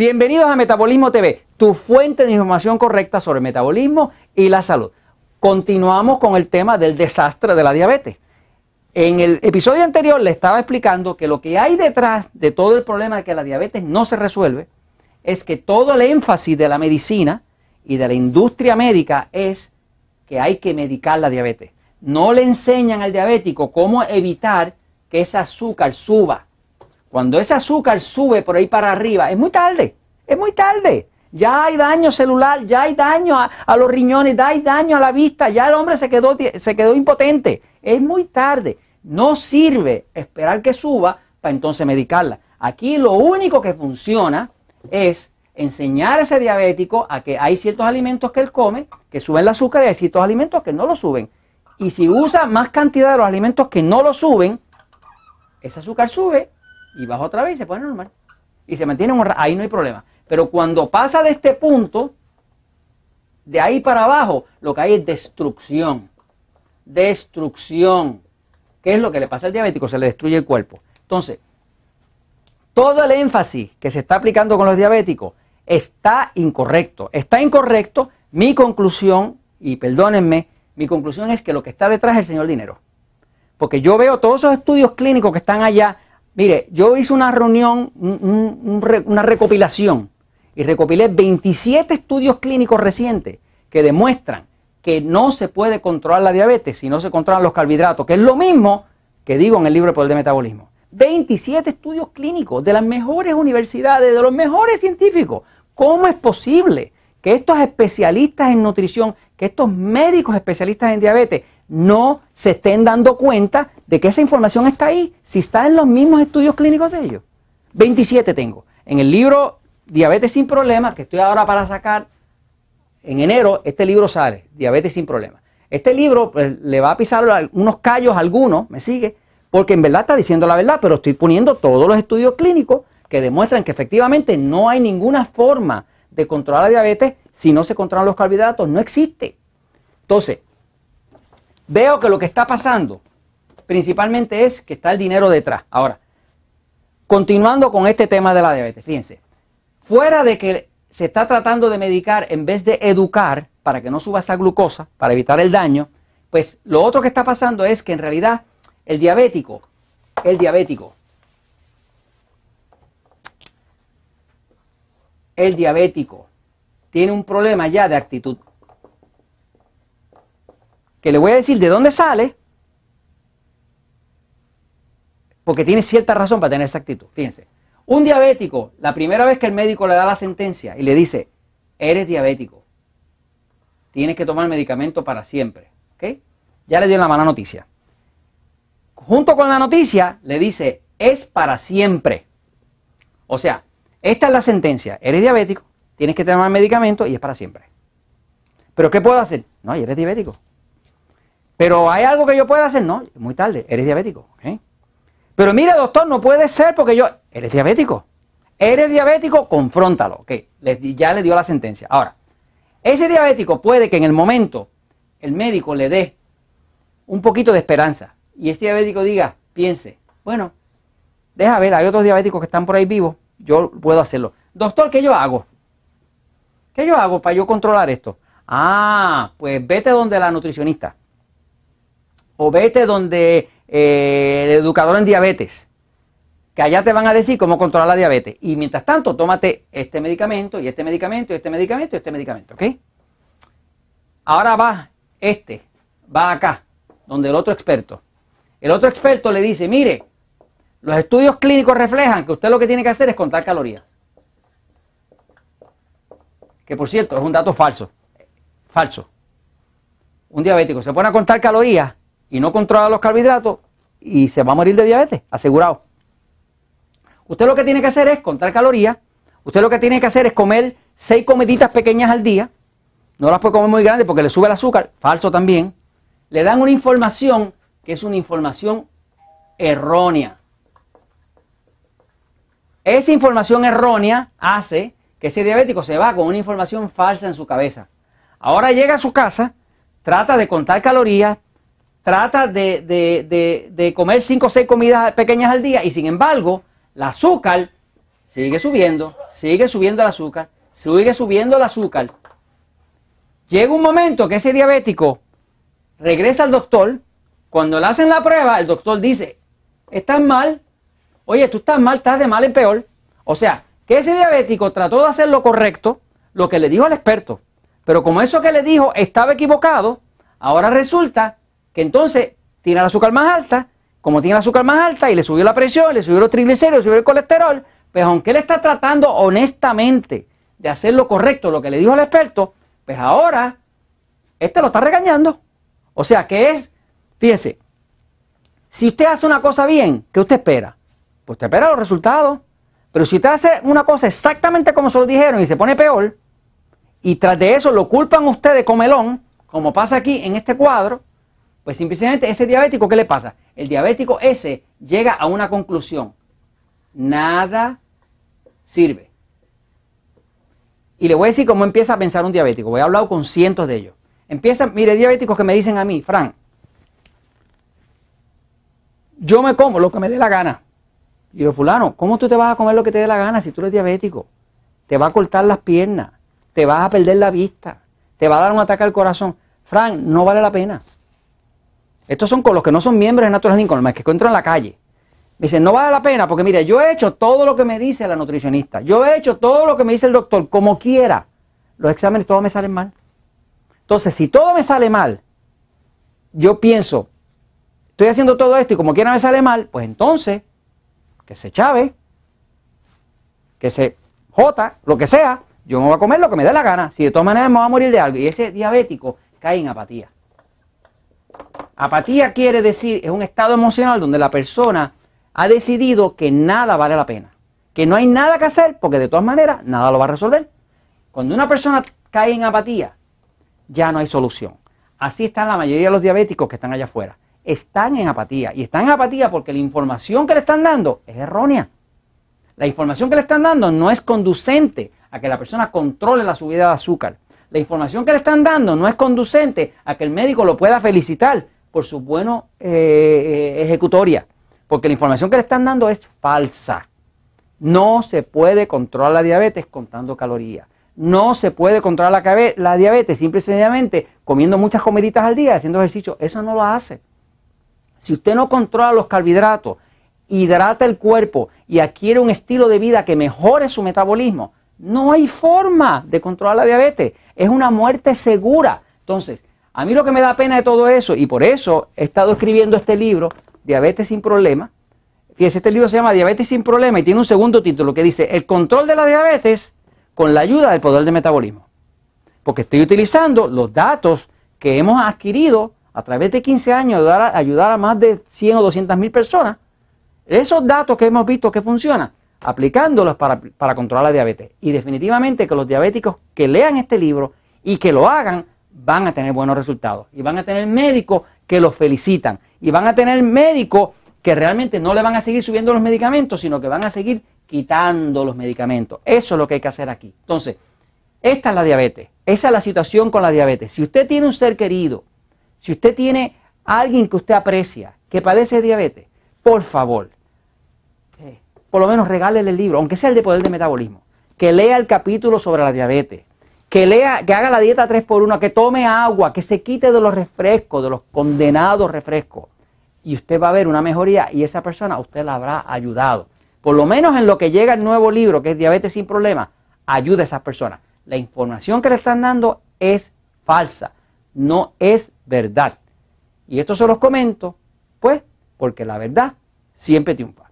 Bienvenidos a Metabolismo TV, tu fuente de información correcta sobre metabolismo y la salud. Continuamos con el tema del desastre de la diabetes. En el episodio anterior le estaba explicando que lo que hay detrás de todo el problema de que la diabetes no se resuelve es que todo el énfasis de la medicina y de la industria médica es que hay que medicar la diabetes. No le enseñan al diabético cómo evitar que ese azúcar suba. Cuando ese azúcar sube por ahí para arriba, es muy tarde, es muy tarde. Ya hay daño celular, ya hay daño a, los riñones, ya daño a la vista, ya el hombre se quedó, se quedó impotente. Es muy tarde. No sirve esperar que suba para entonces medicarla. Aquí lo único que funciona es enseñar a ese diabético a que hay ciertos alimentos que él come que suben el azúcar y hay ciertos alimentos que no lo suben. Y si usa más cantidad de los alimentos que no lo suben, ese azúcar sube y baja otra vez y se pone normal. Y se mantiene un ahí no hay problema. Pero cuando pasa de este punto, de ahí para abajo, lo que hay es destrucción. Destrucción. ¿Qué es lo que le pasa al diabético? Se le destruye el cuerpo. Entonces, todo el énfasis que se está aplicando con los diabéticos está incorrecto. Está incorrecto. Mi conclusión, y perdónenme, mi conclusión es que lo que está detrás es el señor dinero. Porque yo veo todos esos estudios clínicos que están allá Mire, yo hice una reunión, una recopilación, y recopilé 27 estudios clínicos recientes que demuestran que no se puede controlar la diabetes si no se controlan los carbohidratos, que es lo mismo que digo en el libro El Poder de Metabolismo. 27 estudios clínicos de las mejores universidades, de los mejores científicos. ¿Cómo es posible que estos especialistas en nutrición, que estos médicos especialistas en diabetes, no se estén dando cuenta de que esa información está ahí, si está en los mismos estudios clínicos de ellos. 27 tengo. En el libro Diabetes sin Problemas, que estoy ahora para sacar, en enero este libro sale, Diabetes sin Problemas. Este libro pues, le va a pisar unos callos a algunos, me sigue, porque en verdad está diciendo la verdad, pero estoy poniendo todos los estudios clínicos que demuestran que efectivamente no hay ninguna forma de controlar la diabetes si no se controlan los carbohidratos, no existe. Entonces, Veo que lo que está pasando principalmente es que está el dinero detrás. Ahora, continuando con este tema de la diabetes, fíjense, fuera de que se está tratando de medicar en vez de educar para que no suba esa glucosa, para evitar el daño, pues lo otro que está pasando es que en realidad el diabético, el diabético, el diabético tiene un problema ya de actitud que le voy a decir de dónde sale, porque tiene cierta razón para tener esa actitud. Fíjense, un diabético, la primera vez que el médico le da la sentencia y le dice, eres diabético, tienes que tomar medicamento para siempre, ¿ok? Ya le dio la mala noticia. Junto con la noticia le dice, es para siempre. O sea, esta es la sentencia, eres diabético, tienes que tomar medicamento y es para siempre. Pero ¿qué puedo hacer? No, eres diabético. Pero hay algo que yo pueda hacer, no, muy tarde, eres diabético. Pero mira, doctor, no puede ser porque yo. Eres diabético. Eres diabético, confróntalo. Ok, ya le dio la sentencia. Ahora, ese diabético puede que en el momento el médico le dé un poquito de esperanza y este diabético diga, piense, bueno, deja ver, hay otros diabéticos que están por ahí vivos, yo puedo hacerlo. Doctor, ¿qué yo hago? ¿Qué yo hago para yo controlar esto? Ah, pues vete donde la nutricionista o vete donde eh, el educador en diabetes, que allá te van a decir cómo controlar la diabetes. Y mientras tanto, tómate este medicamento y este medicamento y este medicamento y este medicamento, ¿ok? Ahora va este, va acá, donde el otro experto. El otro experto le dice, mire, los estudios clínicos reflejan que usted lo que tiene que hacer es contar calorías. Que por cierto, es un dato falso. Falso. Un diabético se pone a contar calorías y no controla los carbohidratos y se va a morir de diabetes, asegurado. Usted lo que tiene que hacer es contar calorías, usted lo que tiene que hacer es comer seis comiditas pequeñas al día, no las puede comer muy grandes porque le sube el azúcar, falso también. Le dan una información que es una información errónea. Esa información errónea hace que ese diabético se va con una información falsa en su cabeza. Ahora llega a su casa, trata de contar calorías, trata de, comer 5 o 6 comidas pequeñas al día y sin embargo, el azúcar sigue subiendo, sigue subiendo el azúcar, sigue subiendo el azúcar. Llega un momento que ese diabético regresa al doctor, cuando le hacen la prueba, el doctor dice, estás mal, oye, tú estás mal, estás de mal en peor. O sea, que ese diabético trató de hacer lo correcto, lo que le dijo al experto, pero como eso que le dijo estaba equivocado, ahora resulta que entonces tiene el azúcar más alta, como tiene el azúcar más alta y le subió la presión, le subió los triglicéridos, le subió el colesterol, pues aunque él está tratando honestamente de hacer lo correcto, lo que le dijo el experto, pues ahora este lo está regañando. O sea que es, fíjese, si usted hace una cosa bien, ¿qué usted espera? Pues usted espera los resultados. Pero si usted hace una cosa exactamente como se lo dijeron y se pone peor, y tras de eso lo culpan ustedes con melón, comelón, como pasa aquí en este cuadro, pues simplemente ese diabético, ¿qué le pasa? El diabético ese llega a una conclusión. Nada sirve. Y le voy a decir cómo empieza a pensar un diabético. Voy a hablar con cientos de ellos. Empieza, mire, diabéticos que me dicen a mí, Fran, yo me como lo que me dé la gana. Y yo, fulano, ¿cómo tú te vas a comer lo que te dé la gana si tú eres diabético? Te va a cortar las piernas, te vas a perder la vista, te va a dar un ataque al corazón. Fran, no vale la pena. Estos son con los que no son miembros de Natural con los que encuentro en la calle. Me dicen, no vale la pena porque mire, yo he hecho todo lo que me dice la nutricionista, yo he hecho todo lo que me dice el doctor, como quiera. Los exámenes todos me salen mal. Entonces, si todo me sale mal, yo pienso, estoy haciendo todo esto y como quiera me sale mal, pues entonces, que se chave, que se jota, lo que sea, yo me voy a comer lo que me dé la gana. Si de todas maneras me voy a morir de algo. Y ese diabético cae en apatía. Apatía quiere decir, es un estado emocional donde la persona ha decidido que nada vale la pena, que no hay nada que hacer porque de todas maneras nada lo va a resolver. Cuando una persona cae en apatía, ya no hay solución. Así están la mayoría de los diabéticos que están allá afuera. Están en apatía y están en apatía porque la información que le están dando es errónea. La información que le están dando no es conducente a que la persona controle la subida de azúcar. La información que le están dando no es conducente a que el médico lo pueda felicitar por su buena eh, eh, ejecutoria porque la información que le están dando es falsa. No se puede controlar la diabetes contando calorías. No se puede controlar la, diabetes simple y sencillamente comiendo muchas comiditas al día, haciendo ejercicio. Eso no lo hace. Si usted no controla los carbohidratos, hidrata el cuerpo y adquiere un estilo de vida que mejore su metabolismo, no hay forma de controlar la diabetes. Es una muerte segura. Entonces, a mí lo que me da pena de todo eso, y por eso he estado escribiendo este libro, Diabetes sin Problema, fíjense, este libro se llama Diabetes sin Problema y tiene un segundo título que dice El control de la diabetes con la ayuda del poder del metabolismo. Porque estoy utilizando los datos que hemos adquirido a través de 15 años de ayudar a, más de 100 o 200 mil personas, esos datos que hemos visto que funcionan, aplicándolos para, para controlar la diabetes. Y definitivamente que los diabéticos que lean este libro y que lo hagan van a tener buenos resultados. Y van a tener médicos que los felicitan. Y van a tener médicos que realmente no le van a seguir subiendo los medicamentos, sino que van a seguir quitando los medicamentos. Eso es lo que hay que hacer aquí. Entonces, esta es la diabetes. Esa es la situación con la diabetes. Si usted tiene un ser querido, si usted tiene alguien que usted aprecia, que padece diabetes, por favor, eh, por lo menos regálele el libro, aunque sea el de poder de metabolismo, que lea el capítulo sobre la diabetes que lea, que haga la dieta 3x1, que tome agua, que se quite de los refrescos, de los condenados refrescos. Y usted va a ver una mejoría y esa persona usted la habrá ayudado. Por lo menos en lo que llega el nuevo libro, que es Diabetes sin Problemas, ayuda a esas personas. La información que le están dando es falsa, no es verdad. Y esto se los comento, pues, porque la verdad siempre triunfa.